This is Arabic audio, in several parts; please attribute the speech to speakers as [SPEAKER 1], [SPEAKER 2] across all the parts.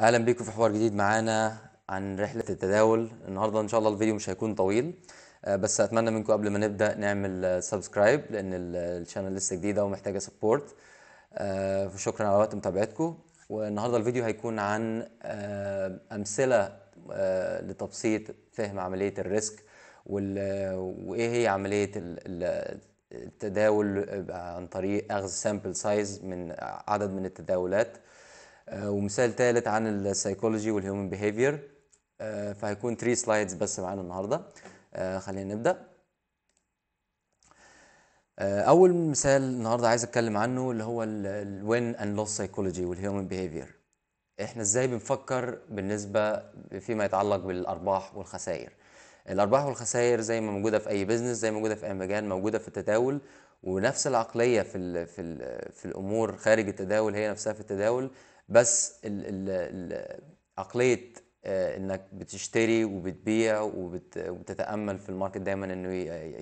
[SPEAKER 1] اهلا بيكم في حوار جديد معانا عن رحله التداول النهارده ان شاء الله الفيديو مش هيكون طويل آه، بس اتمنى منكم قبل ما نبدا نعمل سبسكرايب آه، لان الشانل لسه جديده ومحتاجه سبورت آه، فشكرا على وقت متابعتكم والنهارده الفيديو هيكون عن امثله لتبسيط فهم عمليه الريسك وايه هي عمليه التداول عن طريق اخذ سامبل سايز من عدد من التداولات آه، ومثال ثالث عن السايكولوجي والهيومن آه، بيهيفير فهيكون 3 سلايدز بس معانا النهارده آه، خلينا نبدا اول مثال النهارده عايز اتكلم عنه اللي هو الوين اند لوس سايكولوجي والهيومن بيهيفير احنا ازاي بنفكر بالنسبه فيما يتعلق بالارباح والخسائر الارباح والخسائر زي ما موجوده في اي بزنس زي ما موجوده في اي مجال موجوده في التداول ونفس العقليه في الـ في الـ في الامور خارج التداول هي نفسها في التداول بس ال ال عقليه آه، انك بتشتري وبتبيع وبتتامل في الماركت دايما انه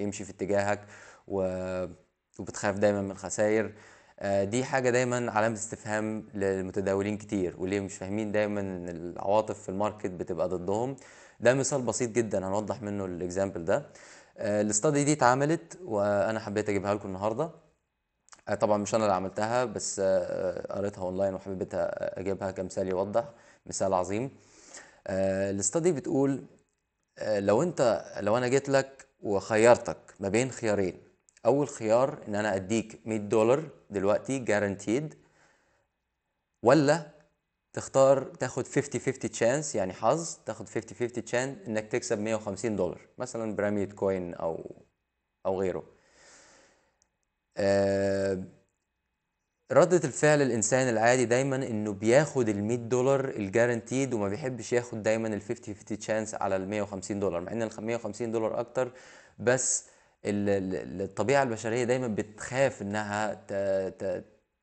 [SPEAKER 1] يمشي في اتجاهك وبتخاف دايما من الخسائر آه، دي حاجة دايما علامة استفهام للمتداولين كتير واللي مش فاهمين دايما ان العواطف في الماركت بتبقى ضدهم ده مثال بسيط جدا هنوضح منه الاكزامبل ده آه، الاستادي دي اتعملت وانا حبيت اجيبها لكم النهارده آه، طبعا مش انا اللي عملتها بس آه، آه، قريتها اونلاين وحبيت اجيبها كمثال يوضح مثال عظيم الاستدي بتقول لو انت لو انا جيت لك وخيرتك ما بين خيارين اول خيار ان انا اديك 100 دولار دلوقتي جارانتيد ولا تختار تاخد 50 50 تشانس يعني حظ تاخد 50 50 تشانس انك تكسب 150 دولار مثلا براميد كوين او او غيره آه، ردة الفعل الإنسان العادي دايما إنه بياخد ال 100 دولار الجارنتيد وما بيحبش ياخد دايما ال 50 50 تشانس على ال 150 دولار مع إن ال 150 دولار أكتر بس الطبيعة البشرية دايما بتخاف إنها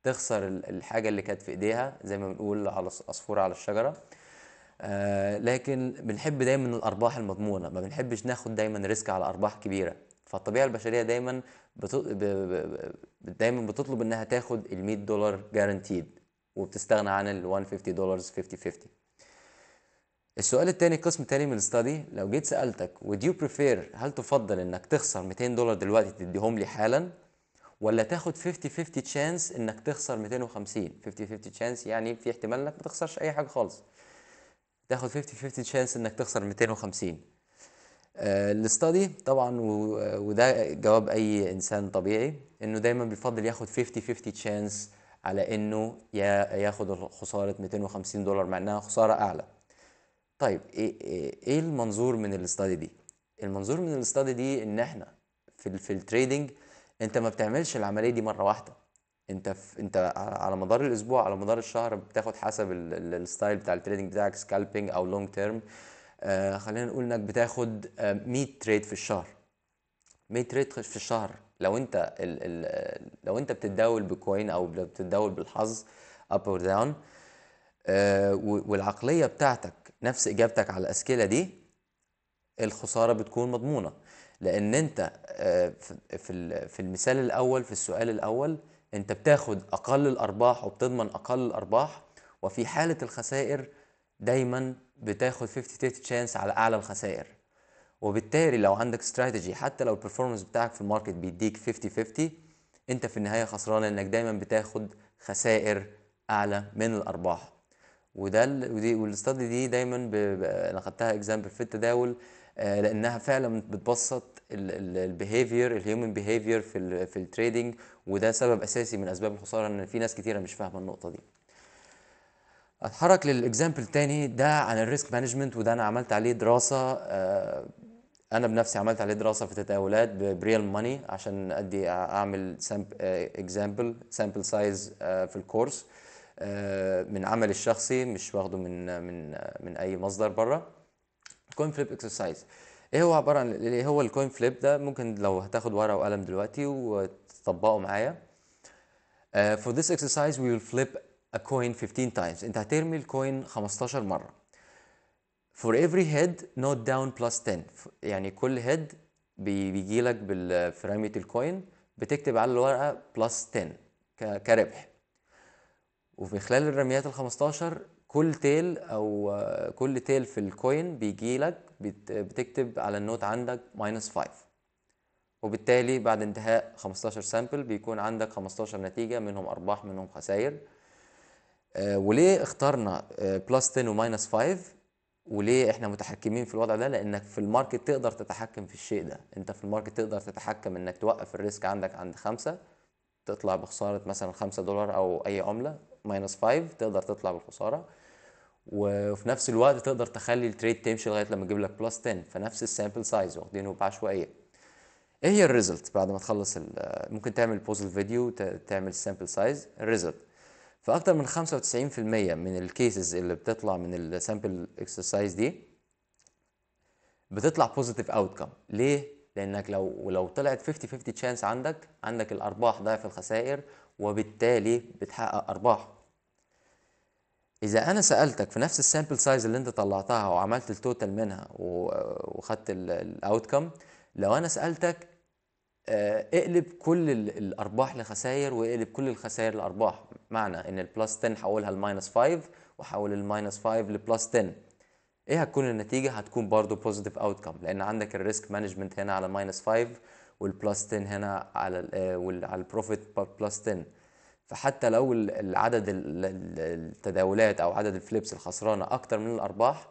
[SPEAKER 1] تخسر الحاجة اللي كانت في إيديها زي ما بنقول على عصفورة على الشجرة آه، لكن بنحب دايما الأرباح المضمونة ما بنحبش ناخد دايما ريسك على أرباح كبيرة فالطبيعة البشرية دايما ب... ب... دايما بتطلب انها تاخد ال 100 دولار جارانتيد وبتستغنى عن ال 150 دولار 50 50 السؤال التاني قسم تاني من الاستادي لو جيت سالتك would you prefer هل تفضل انك تخسر 200 دولار دلوقتي تديهم لي حالا ولا تاخد 50 50 تشانس انك تخسر 250 50 50 تشانس يعني في احتمال انك ما تخسرش اي حاجه خالص تاخد 50 50 تشانس انك تخسر 250 الاستادي آه، طبعا وده جواب اي انسان طبيعي انه دايما بيفضل ياخد 50 50 تشانس على انه ياخد خساره 250 دولار مع انها خساره اعلى طيب ايه, إيه،, إيه المنظور من الاستادي دي المنظور من الاستادي دي ان احنا في في التريدنج انت ما بتعملش العمليه دي مره واحده انت في انت على مدار الاسبوع على مدار الشهر بتاخد حسب الستايل بتاع التريدنج بتاعك سكالبينج او لونج تيرم آه، خلينا نقول انك بتاخد 100 آه، تريد في الشهر 100 تريد في الشهر لو انت الـ الـ لو انت بتتداول بكوين او بتتداول بالحظ اب اور داون والعقليه بتاعتك نفس اجابتك على الاسئله دي الخساره بتكون مضمونه لان انت آه، في في المثال الاول في السؤال الاول انت بتاخد اقل الارباح وبتضمن اقل الارباح وفي حاله الخسائر دايما بتاخد 50 50 تشانس على اعلى الخسائر وبالتالي لو عندك استراتيجي حتى لو البرفورمانس بتاعك في الماركت بيديك 50 50 انت في النهايه خسران لانك دايما بتاخد خسائر اعلى من الارباح وده ودي والاستادي دي دايما انا خدتها اكزامبل في التداول آه، لانها فعلا بتبسط البيهيفير الهيومن بيهيفير في ال في التريدنج وده سبب اساسي من اسباب الخساره ان في ناس كتيره مش فاهمه النقطه دي اتحرك للاكزامبل تاني ده عن الريسك مانجمنت وده انا عملت عليه دراسه آه، انا بنفسي عملت عليه دراسه في تداولات بريال ماني عشان ادي اعمل اكزامبل سامبل سايز في الكورس آه، من عمل الشخصي مش واخده من من من اي مصدر بره كوين فليب اكسرسايز ايه هو عباره عن ايه هو الكوين فليب ده ممكن لو هتاخد ورقه وقلم دلوقتي وتطبقه معايا Uh, for this exercise, we will flip a coin 15 times انت هترمي الكوين 15 مره for every head note down plus 10 يعني كل head بيجي لك في رميه الكوين بتكتب على الورقه plus 10 كربح وفي خلال الرميات ال 15 كل تيل او كل تيل في الكوين بيجي لك بتكتب على النوت عندك minus 5 وبالتالي بعد انتهاء 15 سامبل بيكون عندك 15 نتيجة منهم أرباح منهم خسائر آه، وليه اخترنا بلس 10 وماينس 5 وليه احنا متحكمين في الوضع ده لانك في الماركت تقدر تتحكم في الشيء ده انت في الماركت تقدر تتحكم انك توقف الريسك عندك عند خمسة تطلع بخسارة مثلا خمسة دولار او اي عملة ماينس 5 تقدر تطلع بالخسارة وفي نفس الوقت تقدر تخلي التريد تمشي لغايه لما تجيب لك بلس 10 فنفس السامبل سايز واخدينه بعشوائيه ايه هي الريزلت بعد ما تخلص ممكن تعمل بوز الفيديو تعمل السامبل سايز الريزلت فاكتر من 95% من الكيسز اللي بتطلع من السامبل اكسرسايز دي بتطلع بوزيتيف اوتكم ليه لانك لو ولو طلعت 50 50 تشانس عندك عندك الارباح ضعف الخسائر وبالتالي بتحقق ارباح اذا انا سالتك في نفس السامبل سايز اللي انت طلعتها وعملت التوتال منها وخدت الاوتكم لو انا سالتك آه، اقلب كل الارباح لخسائر واقلب كل الخسائر لارباح معنى ان البلس 10 حولها لماينس 5 وحول الماينس 5 لبلس 10 ايه هتكون النتيجه هتكون برضو بوزيتيف اوتكم لان عندك الريسك مانجمنت هنا على ماينس 5 والبلس 10 هنا على آه، على البروفيت بلس 10 فحتى لو العدد التداولات او عدد الفليبس الخسرانه اكتر من الارباح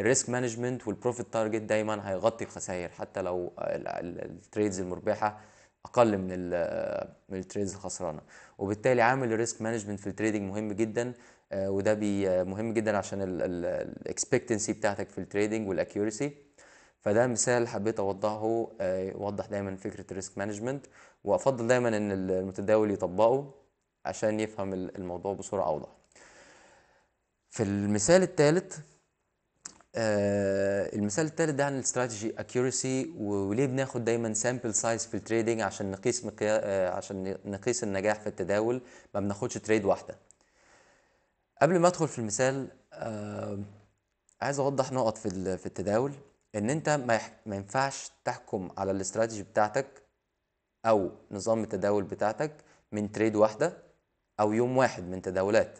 [SPEAKER 1] الريسك مانجمنت والبروفيت تارجت دايما هيغطي الخسائر حتى لو التريدز المربحه اقل من من التريدز الخسرانه وبالتالي عامل الريسك مانجمنت في التريدنج مهم جدا آه، وده بي مهم جدا عشان الاكسبكتنسي بتاعتك في التريدنج والاكيورسي فده مثال حبيت اوضحه آه، يوضح دايما فكره الريسك مانجمنت وافضل دايما ان المتداول يطبقه عشان يفهم الموضوع بصوره اوضح في المثال الثالث آه المثال الثالث ده عن الاستراتيجي اكيورسي وليه بناخد دايما سامبل سايز في التريدنج عشان نقيس مقيا... آه عشان نقيس النجاح في التداول ما بناخدش تريد واحده قبل ما ادخل في المثال آه عايز اوضح نقط في في التداول ان انت ما, يح... ما ينفعش تحكم على الاستراتيجي بتاعتك او نظام التداول بتاعتك من تريد واحده او يوم واحد من تداولات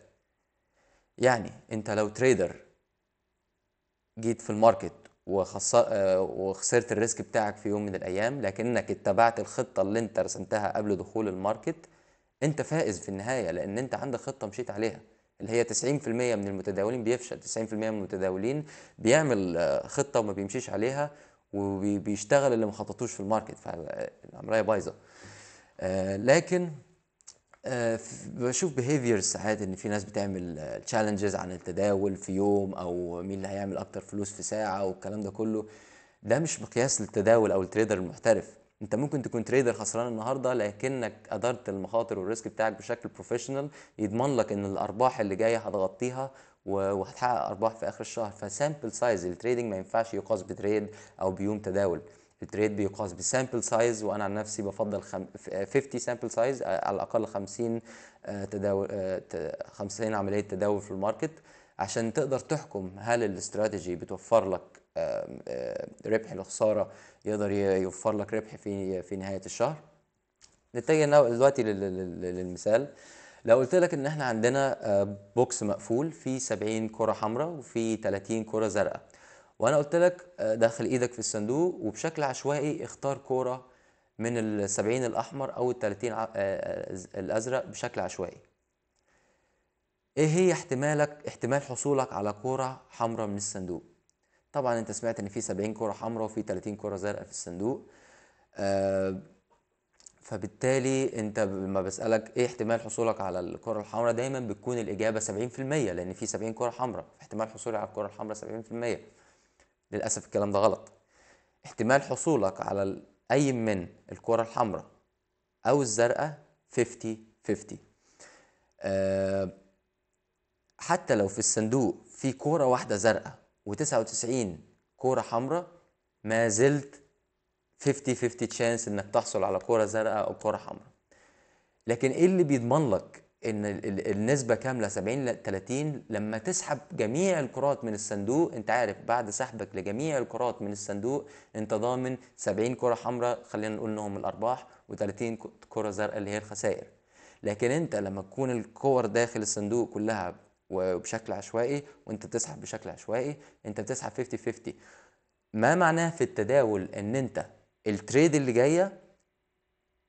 [SPEAKER 1] يعني انت لو تريدر جيت في الماركت آه، وخسرت الريسك بتاعك في يوم من الايام لكنك اتبعت الخطه اللي انت رسمتها قبل دخول الماركت انت فائز في النهايه لان انت عندك خطه مشيت عليها اللي هي 90% من المتداولين بيفشل 90% من المتداولين بيعمل آه، خطه وما بيمشيش عليها وبيشتغل اللي ما خططوش في الماركت فالعمليه بايظه آه، لكن آه، بشوف بيهيفيرز ساعات ان في ناس بتعمل تشالنجز عن التداول في يوم او مين اللي هيعمل اكتر فلوس في ساعه والكلام ده كله ده مش مقياس للتداول او التريدر المحترف انت ممكن تكون تريدر خسران النهارده لكنك ادرت المخاطر والريسك بتاعك بشكل بروفيشنال يضمن لك ان الارباح اللي جايه هتغطيها وهتحقق ارباح في اخر الشهر فسامبل سايز التريدنج ما ينفعش يقاس بتريد او بيوم تداول التريد بيقاس بسامبل سايز وانا عن نفسي بفضل 50 سامبل سايز على الاقل 50 تداول 50 عمليه تداول في الماركت عشان تقدر تحكم هل الاستراتيجي بتوفر لك ربح الخساره يقدر يوفر لك ربح في في نهايه الشهر نتجه دلوقتي للمثال لو قلت لك ان احنا عندنا آه، بوكس مقفول فيه 70 كره حمراء وفيه 30 كره زرقاء وانا قلت لك آه، دخل ايدك في الصندوق وبشكل عشوائي اختار كوره من السبعين الاحمر او التلاتين آه، آه، الازرق بشكل عشوائي ايه هي احتمالك احتمال حصولك على كوره حمراء من الصندوق طبعا انت سمعت ان في 70 كوره حمراء وفي 30 كوره زرقاء في الصندوق آه فبالتالي انت لما بسالك ايه احتمال حصولك على الكره الحمراء دايما بتكون الاجابه 70% لان في 70 كره حمراء احتمال حصولي على الكره الحمراء 70% للأسف الكلام ده غلط احتمال حصولك على أي من الكرة الحمراء أو الزرقاء 50 50 أه حتى لو في الصندوق في كورة واحدة زرقاء و99 كورة حمراء ما زلت 50 50 تشانس انك تحصل على كرة زرقاء او كرة حمراء لكن ايه اللي بيضمن لك ان النسبه كامله 70 30 لما تسحب جميع الكرات من الصندوق انت عارف بعد سحبك لجميع الكرات من الصندوق انت ضامن 70 كره حمراء خلينا نقول انهم الارباح و30 كره زرقاء اللي هي الخسائر لكن انت لما تكون الكور داخل الصندوق كلها وبشكل عشوائي وانت بتسحب بشكل عشوائي انت بتسحب 50 50 ما معناه في التداول ان انت التريد اللي جايه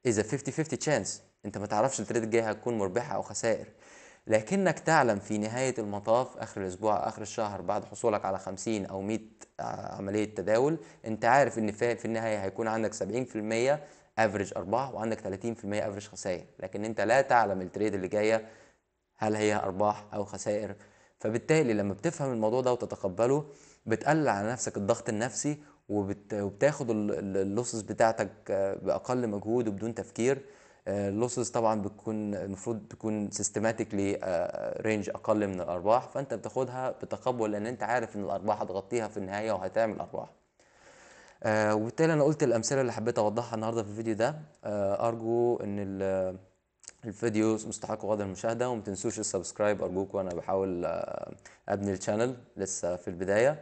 [SPEAKER 1] اذا 50 50 chance انت ما تعرفش التريد الجاي هتكون مربحه او خسائر لكنك تعلم في نهاية المطاف آخر الأسبوع آخر الشهر بعد حصولك على 50 أو 100 آه، عملية تداول أنت عارف إن في النهاية هيكون عندك 70% افريج أرباح وعندك 30% افريج خسائر لكن أنت لا تعلم التريد اللي جاية هل هي أرباح أو خسائر فبالتالي لما بتفهم الموضوع ده وتتقبله بتقلل على نفسك الضغط النفسي وبتاخد اللوسز بتاعتك آه، بأقل مجهود وبدون تفكير اللوسز آه، طبعا بتكون المفروض تكون سيستماتيكلي آه، رينج اقل من الارباح فانت بتاخدها بتقبل لان انت عارف ان الارباح هتغطيها في النهايه وهتعمل ارباح آه، وبالتالي انا قلت الامثله اللي حبيت اوضحها النهارده في الفيديو ده ارجو ان الفيديو مستحق غدا المشاهده وما تنسوش السبسكرايب ارجوكم انا بحاول ابني الشانل لسه في البدايه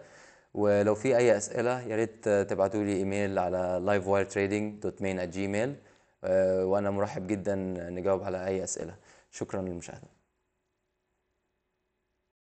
[SPEAKER 1] ولو في اي اسئله يا ريت تبعتوا لي ايميل على livewire آه، وانا مرحب جدا نجاوب على اي اسئله شكرا للمشاهده